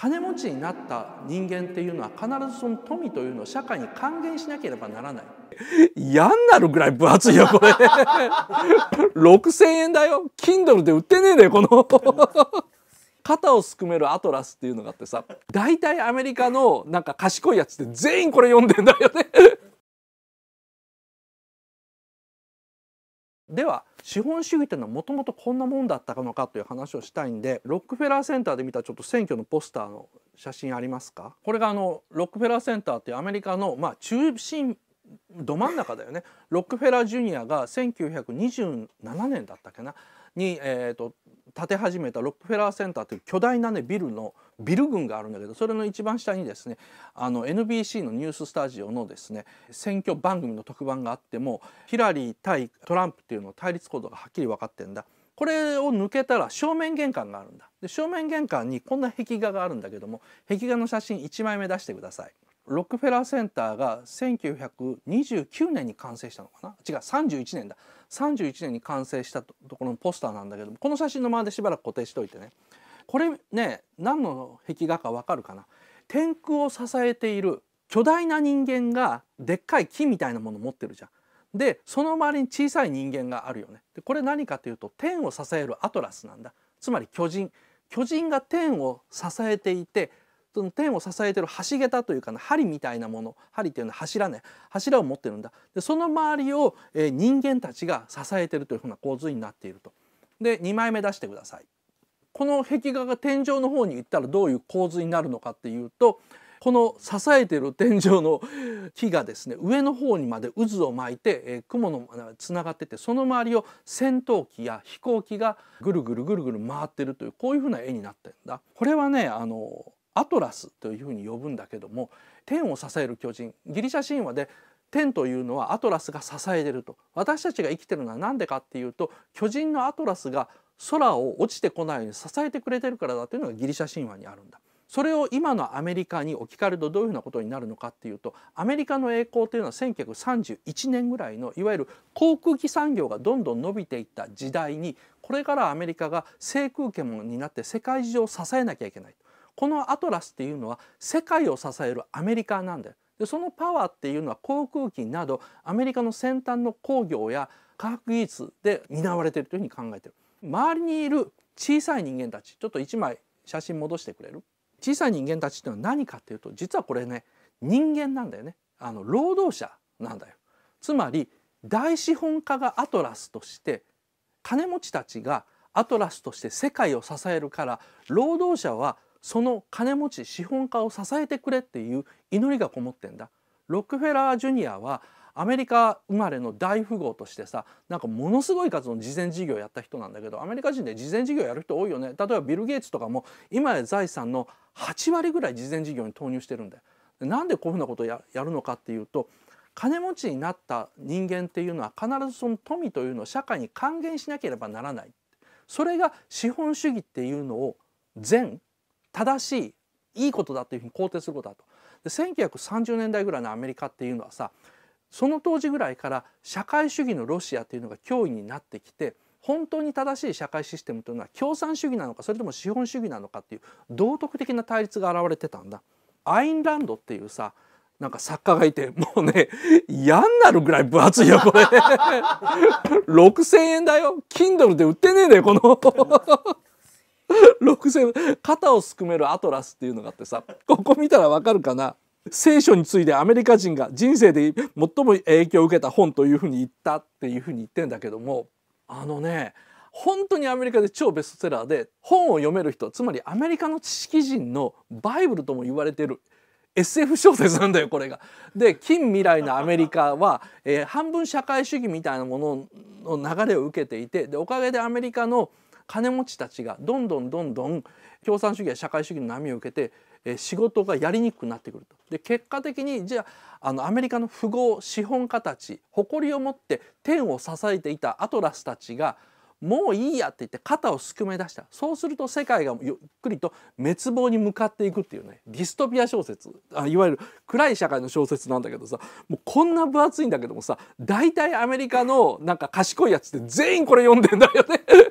金持ちになった人間っていうのは必ずその富というのを社会に還元しなければならない嫌になるぐらい分厚いよこれ6,000 円だよ Kindle で売ってねえだよこの肩をすくめるアトラスっていうのがあってさ大体アメリカのなんか賢いやつって全員これ読んでんだよねでは資本主義というのはもともとこんなもんだったのかという話をしたいんでロックフェラーセンターで見たちょっと選挙のポスターの写真ありますかこれがあのロックフェラーセンターっていうアメリカのまあ中心ど真ん中だよねロックフェラージュニアが1927年だったっけなに、えーと、建て始めたロックフェラーセンターという巨大な、ね、ビルのビル群があるんだけどそれの一番下にですねあの NBC のニューススタジオのですね選挙番組の特番があってもヒラリー対トランプっていうの対立行動がはっきり分かってんだ。これを抜けたら正面玄関があるんだで正面玄関にこんな壁画があるんだけども壁画の写真1枚目出してください。ロックフェラーセンターが1929年に完成したのかな違う31年だ31年に完成したところのポスターなんだけどもこの写真のままでしばらく固定しといてねこれね何の壁画かわかるかな天空を支えている巨大な人間がでっかい木みたいなもの持ってるじゃん。でその周りに小さい人間があるよね。でこれ何かというと天を支えるアトラスなんだ。つまり巨人巨人が天を支えていてその天を支えている橋桁というかな針みたいなもの針っていうのは柱ね柱を持ってるんだでその周りを、えー、人間たちが支えているというふうな構図になっていると。で2枚目出してください。この壁画が天井の方に行ったらどういう構図になるのかっていうとこの支えている天井の 木がですね上の方にまで渦を巻いて、えー、雲のつながっててその周りを戦闘機や飛行機がぐるぐるぐるぐる回ってるというこういうふうな絵になってるんだ。これはねあのアトラスというふうに呼ぶんだけども天を支える巨人ギリシャ神話で天というのはアトラスが支えていると私たちが生きているのは何でかっていうと巨人のアトラスが空を落ちてこないように支えてくれてるからだというのがギリシャ神話にあるんだ。それを今のアメリカに置き換えるとどういうふうなことになるのかっていうとアメリカの栄光というのは1931年ぐらいのいわゆる航空機産業がどんどん伸びていった時代にこれからアメリカが制空権になって世界中を支えなきゃいけないこのアトラスっていうのは世界を支えるアメリカなんだよ。でそのパワーっていうのは航空機などアメリカの先端の工業や科学技術で担われているというふうに考えている。周りにいる小さい人間たちちょっと1枚写真戻してくれる小さい人間たちっていうのは何かっていうと実はこれね人間なんだよねあの労働者なんだよ。つまり大資本家がアトラスとして金持ちたちがアトラスとして世界を支えるから労働者はその金持ち資本家を支えてくれっていう祈りがこもってんだロックフェラー・ジュニアはアメリカ生まれの大富豪としてさなんかものすごい数の慈善事業をやった人なんだけどアメリカ人で慈善事業やる人多いよね例えばビル・ゲイツとかも今や財産の8割ぐらい慈善事業に投入してるんだよ。なんでこういうふうなことをやるのかっていうと金持ちになった人間っていうのは必ずその富というのを社会に還元しなければならないそれが資本主義っていうのを善正しいいいことだというふうに肯定することだと。で1930年代ぐらいのアメリカっていうのはさその当時ぐらいから社会主義のロシアというのが脅威になってきて本当に正しい社会システムというのは共産主義なのかそれとも資本主義なのかっていう道徳的な対立が現れてたんだ。アインランドっていうさなんか作家がいてもうね嫌になるぐらい分厚いよこれ6,000 円だよ Kindle で売ってねえんだよこの6 肩をすくめるアトラスっていうのがあってさここ見たらわかるかな聖書についてアメリカ人が人生で最も影響を受けた本というふうに言ったっていうふうに言ってんだけどもあのね本当にアメリカで超ベストセラーで本を読める人つまりアメリカの知識人のバイブルとも言われてる SF 小説なんだよこれが。で近未来のアメリカは、えー、半分社会主義みたいなものの流れを受けていてでおかげでアメリカの金持ちたちがどんどんどんどん共産主義や社会主義の波を受けて仕事がやりにくくなってくると。で結果的にじゃああのアメリカの富豪資本家たち誇りを持って天を支えていたアトラスたちがもういいやって言って肩をすくめ出したそうすると世界がゆっくりと滅亡に向かっていくっていうねディストピア小説あいわゆる暗い社会の小説なんだけどさもうこんな分厚いんだけどもさ大体アメリカのなんか賢いやつって全員これ読んでんだよね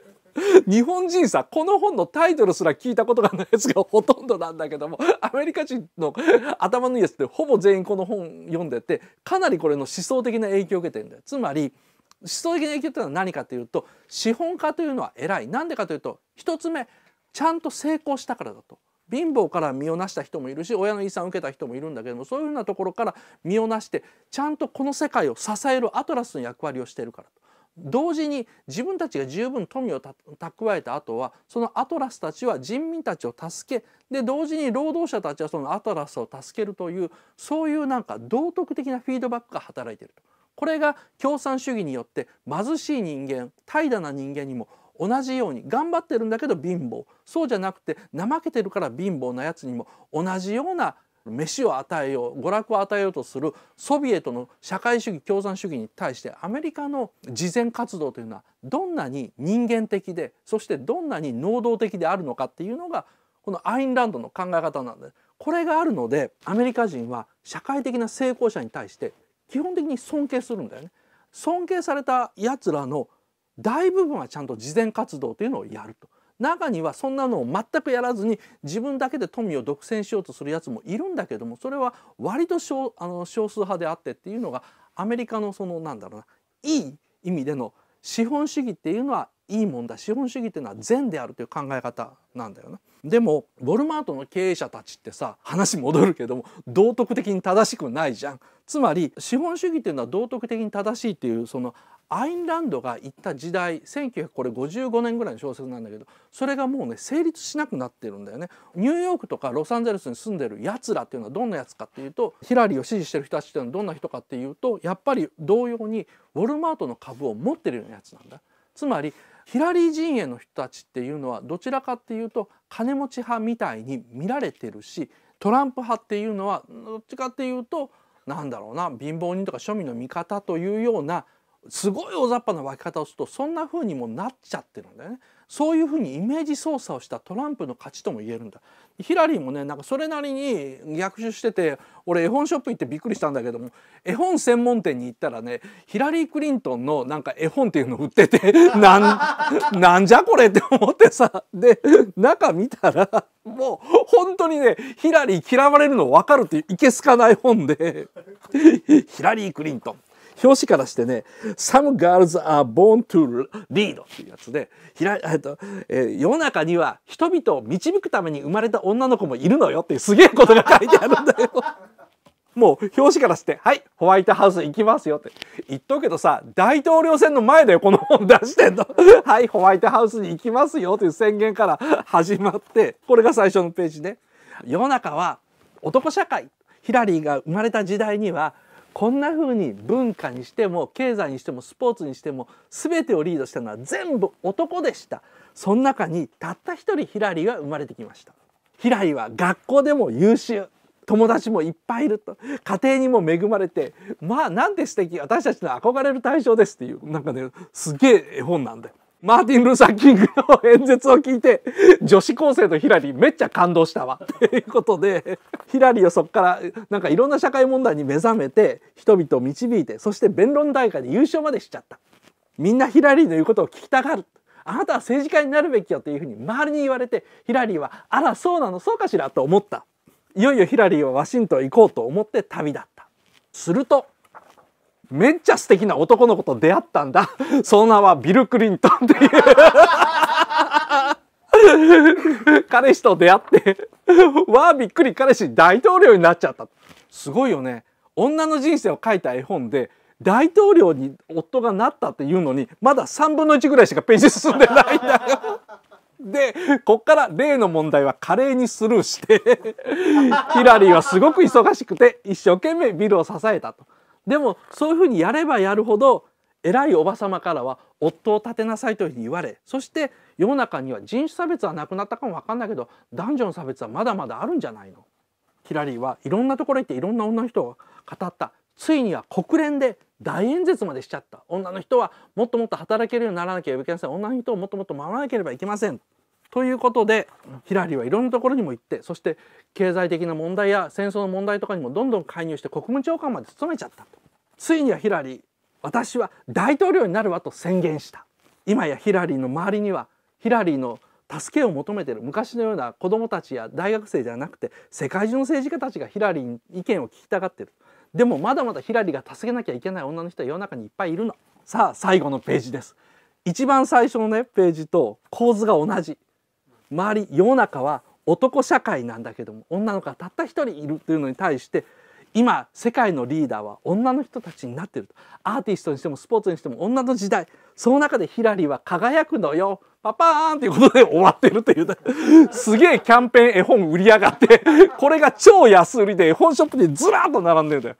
日本人さこの本のタイトルすら聞いたことがないやつがほとんどなんだけどもアメリカ人の頭のいいやつってほぼ全員この本読んでてかなりこれの思想的な影響を受けてるんだよ。つまり思想的な影響っていうのは何かというと資本家というのは偉い。なんでかというと1つ目ちゃんと成功したからだと。貧乏から身をなした人もいるし親の遺産を受けた人もいるんだけどもそういうふうなところから身をなしてちゃんとこの世界を支えるアトラスの役割をしているからと。同時に自分たちが十分富を蓄えた後はそのアトラスたちは人民たちを助けで同時に労働者たちはそのアトラスを助けるというそういうなんか道徳的なフィードバックが働いているとこれが共産主義によって貧しい人間怠惰な人間にも同じように頑張ってるんだけど貧乏そうじゃなくて怠けてるから貧乏なやつにも同じような飯を与えよう娯楽を与えようとするソビエトの社会主義共産主義に対してアメリカの慈善活動というのはどんなに人間的でそしてどんなに能動的であるのかっていうのがこのアインランドの考え方なんでこれがあるのでアメリカ人は社会的な成功者に対して基本的に尊敬するんだよね。尊敬されたやらの大部分はちゃんと慈善活動というのをやると。中にはそんなのを全くやらずに自分だけで富を独占しようとするやつもいるんだけどもそれは割と少あの少数派であってっていうのがアメリカのそのなんだろうないい意味での資本主義っていうのはいいもんだ資本主義っていうのは善であるという考え方なんだよな。でもウォルマートの経営者たちってさ話戻るけども道徳的に正しくないじゃん。つまり資本主義っていうのは道徳的に正しいっていうそのアインランドが行った時代1955年ぐらいの小説なんだけどそれがもうね成立しなくなってるんだよね。ニューヨークとかロサンゼルスに住んでるやつらっていうのはどんなやつかっていうとヒラリーを支持してる人たちっていうのはどんな人かっていうとやっぱり同様にウォルマートの株を持ってるやつなんだ。つまりヒラリー陣営の人たちっていうのはどちらかっていうと金持ち派みたいに見られてるしトランプ派っていうのはどっちかっていうとなんだろうな貧乏人とか庶民の味方というようなすごい大雑把な分け方をするとそんな風にもなっちゃってるんだよね。そういう風にイメージ操作をしたトランプの勝ちとも言えるんだ。ヒラリーもねなんかそれなりに逆襲してて俺絵本ショップ行ってびっくりしたんだけども絵本専門店に行ったらねヒラリー・クリントンのなんか絵本っていうの売ってて なんじゃこれって思ってさで中見たらもう本当にねヒラリー嫌われるの分かるっていういけすかない本でヒラリー・クリントン表紙からしてね「Some girls are born to lead」っていうやつでえっとえー、世の中には人々を導くために生まれた女の子もいるのよっていうすげえことが書いてあるんだよ。もう表紙からして「はいホワイトハウス行きますよ」って言っとくけどさ大統領選の前だよこの本出してんの「はいホワイトハウスに行きますよ」という宣言から始まってこれが最初のページね。世の中は男社会ヒラリーが生まれた時代にはこんな風に文化にしても経済にしてもスポーツにしても全てをリードしたのは全部男でしたその中にたった一人ヒラリーが生まれてきましたヒラリーは学校でも優秀友達もいっぱいいると家庭にも恵まれてまあなんて素敵私たちの憧れる対象ですっていうなんかねすげえ絵本なんだよマーティン・ルーサー・キングの演説を聞いて、女子高生のヒラリーめっちゃ感動したわ。っていうことで、ヒラリーをそこから、なんかいろんな社会問題に目覚めて、人々を導いて、そして弁論大会で優勝までしちゃった。みんなヒラリーの言うことを聞きたがる。あなたは政治家になるべきよというふうに周りに言われて、ヒラリーは、あら、そうなの、そうかしらと思った。いよいよヒラリーはワシントン行こうと思って旅だった。すると、めっちゃ素敵な男の子と出会ったんだ その名はビル・クリントンっていう 彼氏と出会って わあびっくり彼氏大統領になっちゃったすごいよね女の人生を書いた絵本で大統領に夫がなったっていうのにまだ3分の1ぐらいしかページ進んでないんだよ。でこっから例の問題は華麗にスルーしてヒラリーはすごく忙しくて一生懸命ビルを支えたと。でもそういうふうにやればやるほど偉いおば様からは夫を立てなさいというふうに言われそして世の中には人種差別はなくなったかも分かんないけど男女の差別はまだまだあるんじゃないのヒラリーはいろんなところ行っていろんな女の人を語ったついには国連で大演説までしちゃった女の人はもっともっと働けるようにならなきゃいけません女の人をもっともっと守らなければいけませんということでヒラリーはいろんなところにも行ってそして経済的な問題や戦争の問題とかにもどんどん介入して国務長官まで務めちゃったついにはヒラリー私は大統領になるわと宣言した今やヒラリーの周りにはヒラリーの助けを求めてる昔のような子どもたちや大学生じゃなくて世界中の政治家たちがヒラリーに意見を聞きたがってるでもまだまだヒラリーが助けなきゃいけない女の人は世の中にいっぱいいるのさあ最後のページです一番最初のねページと構図が同じ周り世の中は男社会なんだけども女の子がたった一人いるというのに対して今世界のリーダーは女の人たちになってるとアーティストにしてもスポーツにしても女の時代その中でヒラリーは輝くのよパパーンっていうことで終わってるというすげえキャンペーン絵本売り上がってこれが超安売りで絵本ショップにずらっと並んでるんだよ